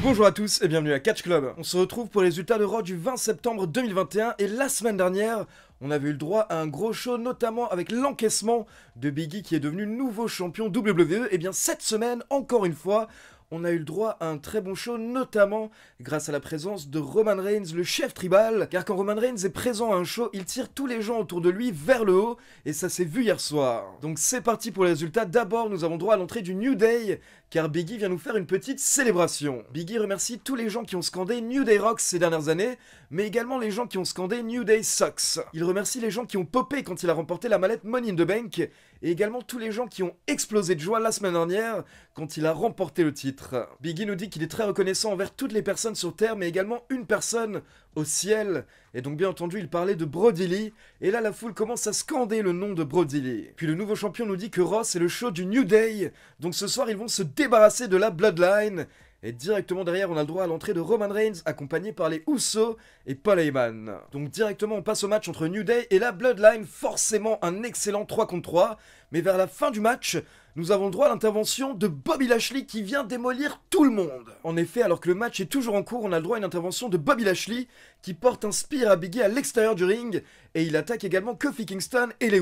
Bonjour à tous et bienvenue à Catch Club. On se retrouve pour les résultats de Raw du 20 septembre 2021 et la semaine dernière, on avait eu le droit à un gros show, notamment avec l'encaissement de Biggie qui est devenu nouveau champion WWE. Et eh bien cette semaine, encore une fois, on a eu le droit à un très bon show, notamment grâce à la présence de Roman Reigns, le chef tribal, car quand Roman Reigns est présent à un show, il tire tous les gens autour de lui vers le haut, et ça s'est vu hier soir. Donc c'est parti pour les résultats, d'abord nous avons droit à l'entrée du New Day, car Biggie vient nous faire une petite célébration. Biggie remercie tous les gens qui ont scandé New Day Rocks ces dernières années, mais également les gens qui ont scandé New Day Socks. Il remercie les gens qui ont popé quand il a remporté la mallette Money in the Bank, et également tous les gens qui ont explosé de joie la semaine dernière quand il a remporté le titre. Biggie nous dit qu'il est très reconnaissant envers toutes les personnes sur Terre, mais également une personne au ciel et donc bien entendu, il parlait de Brody et là la foule commence à scander le nom de Brody Puis le nouveau champion nous dit que Ross est le show du New Day, donc ce soir ils vont se débarrasser de la Bloodline. Et directement derrière, on a le droit à l'entrée de Roman Reigns, accompagné par les Usos et Paul Heyman. Donc directement, on passe au match entre New Day et la Bloodline, forcément un excellent 3 contre 3. Mais vers la fin du match, nous avons le droit à l'intervention de Bobby Lashley qui vient démolir tout le monde. En effet, alors que le match est toujours en cours, on a le droit à une intervention de Bobby Lashley qui porte un spear à Biggie à l'extérieur du ring et il attaque également Kofi Kingston et les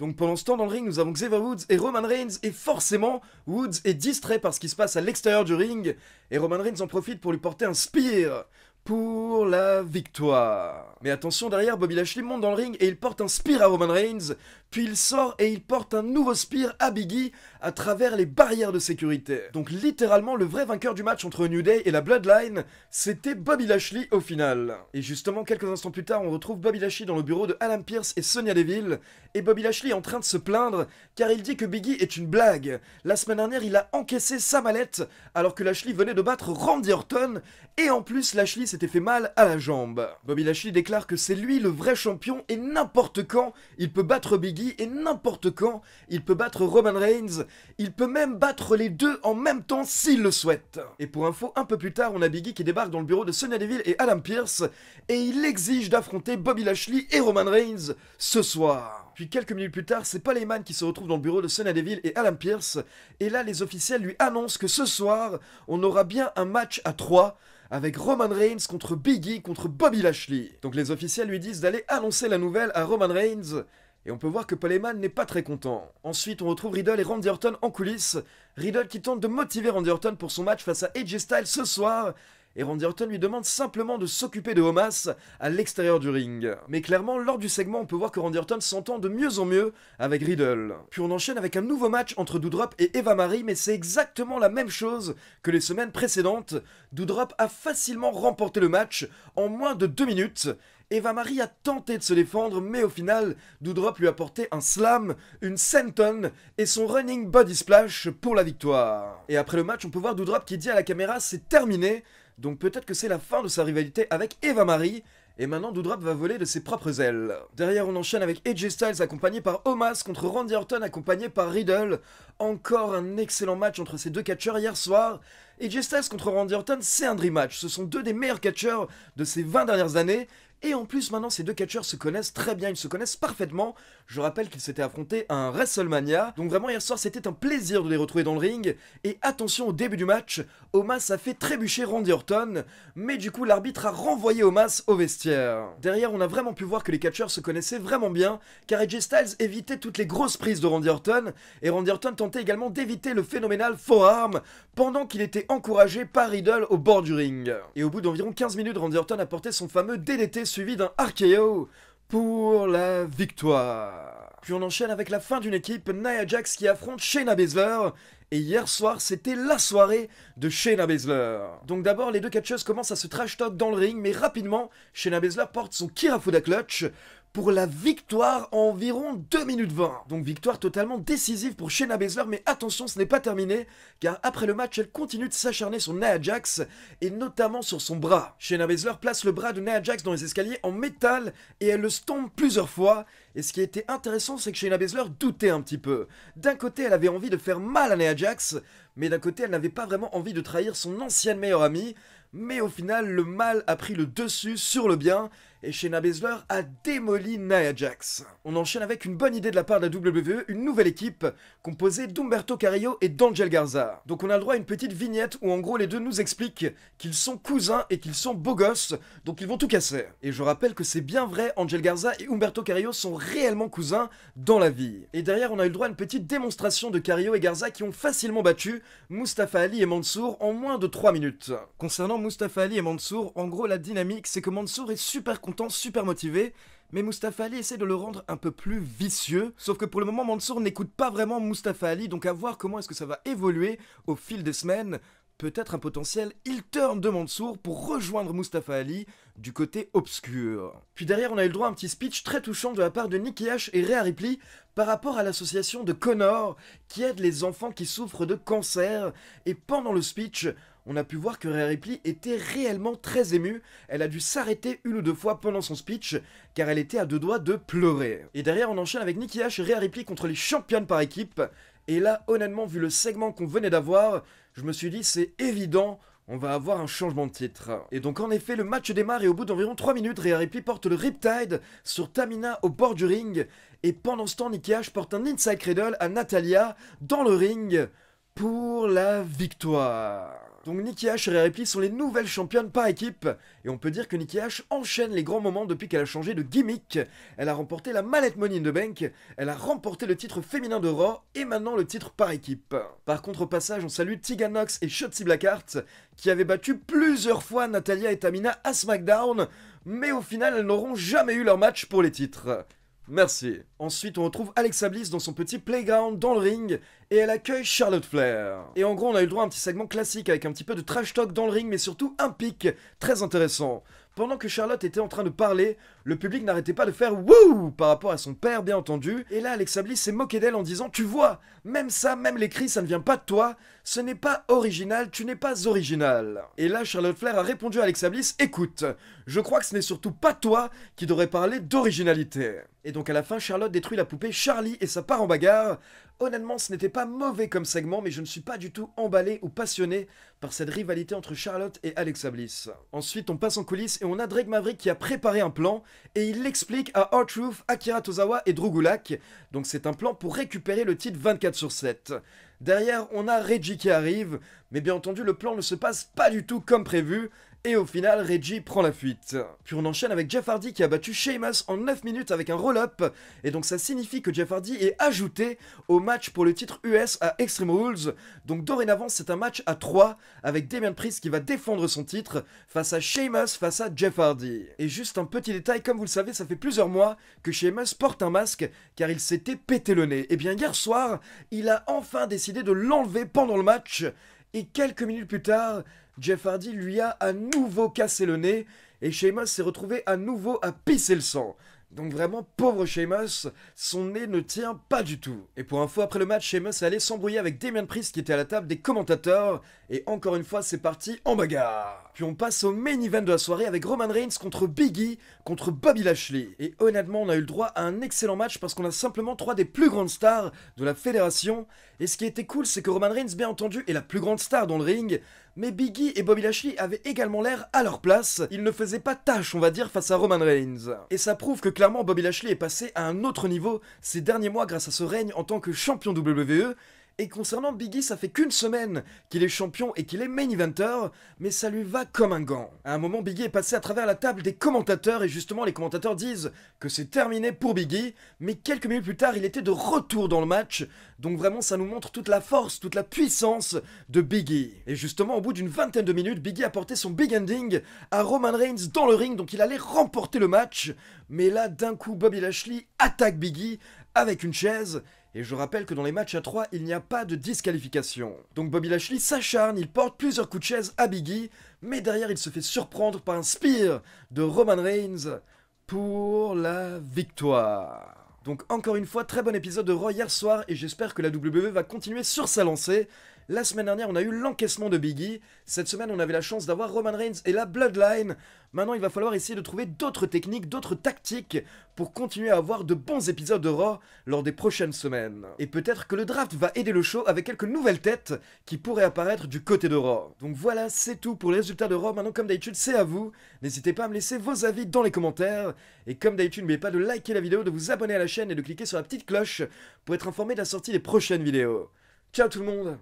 Donc pendant ce temps, dans le ring, nous avons Xavier Woods et Roman Reigns et forcément, Woods est distrait par ce qui se passe à l'extérieur du ring et Roman Reigns en profite pour lui porter un spear pour la victoire. Mais attention, derrière, Bobby Lashley monte dans le ring et il porte un spear à Roman Reigns, puis il sort et il porte un nouveau spire à Biggie à travers les barrières de sécurité. Donc littéralement, le vrai vainqueur du match entre New Day et la Bloodline, c'était Bobby Lashley au final. Et justement, quelques instants plus tard, on retrouve Bobby Lashley dans le bureau de Alan Pierce et Sonia Deville, et Bobby Lashley est en train de se plaindre car il dit que Biggie est une blague. La semaine dernière, il a encaissé sa mallette alors que Lashley venait de battre Randy Orton, et en plus, Lashley s'était fait mal à la jambe. Bobby Lashley déclare que c'est lui le vrai champion et n'importe quand, il peut battre Biggie et n'importe quand, il peut battre Roman Reigns, il peut même battre les deux en même temps s'il le souhaite. Et pour info, un peu plus tard, on a Biggie qui débarque dans le bureau de Sonia Deville et Adam Pierce et il exige d'affronter Bobby Lashley et Roman Reigns ce soir. Puis quelques minutes plus tard, c'est Heyman qui se retrouve dans le bureau de Sonia Deville et Alan Pierce. Et là, les officiels lui annoncent que ce soir, on aura bien un match à 3 avec Roman Reigns contre Biggie contre Bobby Lashley. Donc les officiels lui disent d'aller annoncer la nouvelle à Roman Reigns. Et on peut voir que Poleman n'est pas très content. Ensuite, on retrouve Riddle et Randy Orton en coulisses. Riddle qui tente de motiver Randy Orton pour son match face à AJ Styles ce soir et Randy Orton lui demande simplement de s'occuper de Homas à l'extérieur du ring. Mais clairement, lors du segment, on peut voir que Randy Orton s'entend de mieux en mieux avec Riddle. Puis on enchaîne avec un nouveau match entre Doudrop et Eva Marie, mais c'est exactement la même chose que les semaines précédentes. Doudrop a facilement remporté le match en moins de 2 minutes, Eva Marie a tenté de se défendre, mais au final, Doudrop lui a porté un slam, une senton et son running body splash pour la victoire. Et après le match, on peut voir Doudrop qui dit à la caméra c'est terminé, donc peut-être que c'est la fin de sa rivalité avec Eva Marie, et maintenant Doudrop va voler de ses propres ailes. Derrière on enchaîne avec AJ Styles accompagné par Omas contre Randy Orton accompagné par Riddle. Encore un excellent match entre ces deux catcheurs hier soir. AJ Styles contre Randy Orton c'est un dream match, ce sont deux des meilleurs catcheurs de ces 20 dernières années et en plus, maintenant, ces deux catcheurs se connaissent très bien, ils se connaissent parfaitement. Je rappelle qu'ils s'étaient affrontés à un WrestleMania. Donc vraiment, hier soir, c'était un plaisir de les retrouver dans le ring. Et attention, au début du match, Omas a fait trébucher Randy Orton, mais du coup, l'arbitre a renvoyé Omas au vestiaire. Derrière, on a vraiment pu voir que les catcheurs se connaissaient vraiment bien, car AJ Styles évitait toutes les grosses prises de Randy Orton, et Randy Orton tentait également d'éviter le phénoménal forearm pendant qu'il était encouragé par Riddle au bord du ring. Et au bout d'environ 15 minutes, Randy Orton a porté son fameux DDT suivi d'un RKO pour la victoire. Puis on enchaîne avec la fin d'une équipe, Nia Jax qui affronte Shayna Baszler. Et hier soir, c'était la soirée de Shayna Baszler. Donc d'abord, les deux catcheuses commencent à se trash talk dans le ring, mais rapidement, Shayna Baszler porte son Kirafuda Clutch pour la victoire environ 2 minutes 20. Donc victoire totalement décisive pour Shayna Baszler, mais attention, ce n'est pas terminé, car après le match, elle continue de s'acharner sur Nea Jax, et notamment sur son bras. Shayna Baszler place le bras de Nea Jax dans les escaliers en métal, et elle le stompe plusieurs fois, et ce qui était intéressant, c'est que Shayna Baszler doutait un petit peu. D'un côté, elle avait envie de faire mal à Nea Jax, mais d'un côté, elle n'avait pas vraiment envie de trahir son ancienne meilleure amie, mais au final, le mal a pris le dessus sur le bien, et Shayna Baszler a démoli Nia Jax. On enchaîne avec une bonne idée de la part de la WWE, une nouvelle équipe composée d'Umberto Carrillo et d'Angel Garza. Donc on a le droit à une petite vignette où en gros les deux nous expliquent qu'ils sont cousins et qu'ils sont beaux gosses, donc ils vont tout casser. Et je rappelle que c'est bien vrai, Angel Garza et Umberto Carrillo sont réellement cousins dans la vie. Et derrière on a eu le droit à une petite démonstration de Carrillo et Garza qui ont facilement battu Mustafa Ali et Mansour en moins de 3 minutes. Concernant Mustafa Ali et Mansour, en gros la dynamique c'est que Mansour est super super motivé, mais Mustafa Ali essaie de le rendre un peu plus vicieux. Sauf que pour le moment, Mansour n'écoute pas vraiment Mustafa Ali, donc à voir comment est-ce que ça va évoluer au fil des semaines peut-être un potentiel il turn de Mansour pour rejoindre Mustafa Ali du côté obscur. Puis derrière, on a eu le droit à un petit speech très touchant de la part de Nicky H et Rhea Ripley par rapport à l'association de Connor qui aide les enfants qui souffrent de cancer. Et pendant le speech, on a pu voir que Rhea Ripley était réellement très émue. Elle a dû s'arrêter une ou deux fois pendant son speech car elle était à deux doigts de pleurer. Et derrière, on enchaîne avec Nikki H et Rhea Ripley contre les championnes par équipe. Et là, honnêtement, vu le segment qu'on venait d'avoir, je me suis dit, c'est évident on va avoir un changement de titre. Et donc en effet, le match démarre et au bout d'environ 3 minutes, Rhea Ripley porte le Riptide sur Tamina au bord du ring. Et pendant ce temps, Nikki porte un Inside Cradle à Natalia dans le ring pour la victoire. Donc Nikki H et Ripley sont les nouvelles championnes par équipe. Et on peut dire que Nikki H enchaîne les grands moments depuis qu'elle a changé de gimmick. Elle a remporté la mallette Money in the Bank, elle a remporté le titre féminin de et maintenant le titre par équipe. Par contre au passage, on salue Tegan Nox et Shotzi Blackheart qui avaient battu plusieurs fois Natalia et Tamina à SmackDown, mais au final elles n'auront jamais eu leur match pour les titres. Merci. Ensuite, on retrouve Alexa Bliss dans son petit playground dans le ring et elle accueille Charlotte Flair. Et en gros, on a eu le droit à un petit segment classique avec un petit peu de trash talk dans le ring, mais surtout un pic très intéressant. Pendant que Charlotte était en train de parler, le public n'arrêtait pas de faire wouh par rapport à son père, bien entendu. Et là, Alexablis Bliss s'est moquée d'elle en disant Tu vois, même ça, même les cris, ça ne vient pas de toi. Ce n'est pas original, tu n'es pas original. Et là, Charlotte Flair a répondu à Alexa Écoute, je crois que ce n'est surtout pas toi qui devrais parler d'originalité. Et donc à la fin, Charlotte détruit la poupée Charlie et ça part en bagarre. Honnêtement, ce n'était pas mauvais comme segment, mais je ne suis pas du tout emballé ou passionné par cette rivalité entre Charlotte et Alexa Bliss. Ensuite, on passe en coulisses et on a Drake Maverick qui a préparé un plan et il l'explique à R-Truth, Akira Tozawa et Drew Donc c'est un plan pour récupérer le titre 24 sur 7. Derrière, on a Reggie qui arrive, mais bien entendu, le plan ne se passe pas du tout comme prévu. Et au final, Reggie prend la fuite. Puis on enchaîne avec Jeff Hardy qui a battu Sheamus en 9 minutes avec un roll-up. Et donc ça signifie que Jeff Hardy est ajouté au match pour le titre US à Extreme Rules. Donc dorénavant, c'est un match à 3 avec Damien Priest qui va défendre son titre face à Sheamus, face à Jeff Hardy. Et juste un petit détail, comme vous le savez, ça fait plusieurs mois que Sheamus porte un masque car il s'était pété le nez. Et eh bien hier soir, il a enfin décidé de l'enlever pendant le match. Et quelques minutes plus tard, Jeff Hardy lui a à nouveau cassé le nez et Sheamus s'est retrouvé à nouveau à pisser le sang. Donc vraiment, pauvre Sheamus, son nez ne tient pas du tout. Et pour info, après le match, Sheamus est allé s'embrouiller avec Damien Priest qui était à la table des commentateurs, et encore une fois, c'est parti en bagarre. Puis on passe au main event de la soirée avec Roman Reigns contre Biggie, contre Bobby Lashley. Et honnêtement, on a eu le droit à un excellent match parce qu'on a simplement trois des plus grandes stars de la fédération, et ce qui était cool, c'est que Roman Reigns, bien entendu, est la plus grande star dans le ring, mais Biggie et Bobby Lashley avaient également l'air à leur place, ils ne faisaient pas tâche on va dire face à Roman Reigns. Et ça prouve que clairement Bobby Lashley est passé à un autre niveau ces derniers mois grâce à ce règne en tant que champion WWE, et concernant Biggie, ça fait qu'une semaine qu'il est champion et qu'il est main eventer, mais ça lui va comme un gant. À un moment, Biggie est passé à travers la table des commentateurs et justement les commentateurs disent que c'est terminé pour Biggie, mais quelques minutes plus tard, il était de retour dans le match. Donc vraiment, ça nous montre toute la force, toute la puissance de Biggie. Et justement, au bout d'une vingtaine de minutes, Biggie a porté son big ending à Roman Reigns dans le ring, donc il allait remporter le match. Mais là, d'un coup, Bobby Lashley attaque Biggie avec une chaise et je rappelle que dans les matchs à 3, il n'y a pas de disqualification. Donc Bobby Lashley s'acharne, il porte plusieurs coups de chaise à Biggie, mais derrière il se fait surprendre par un spear de Roman Reigns pour la victoire. Donc encore une fois, très bon épisode de Roy hier soir et j'espère que la WWE va continuer sur sa lancée la semaine dernière, on a eu l'encaissement de Biggie. Cette semaine, on avait la chance d'avoir Roman Reigns et la Bloodline. Maintenant, il va falloir essayer de trouver d'autres techniques, d'autres tactiques pour continuer à avoir de bons épisodes de Raw lors des prochaines semaines. Et peut-être que le draft va aider le show avec quelques nouvelles têtes qui pourraient apparaître du côté de Raw. Donc voilà, c'est tout pour les résultats de Raw. Maintenant, comme d'habitude, c'est à vous. N'hésitez pas à me laisser vos avis dans les commentaires. Et comme d'habitude, n'oubliez pas de liker la vidéo, de vous abonner à la chaîne et de cliquer sur la petite cloche pour être informé de la sortie des prochaines vidéos. Ciao tout le monde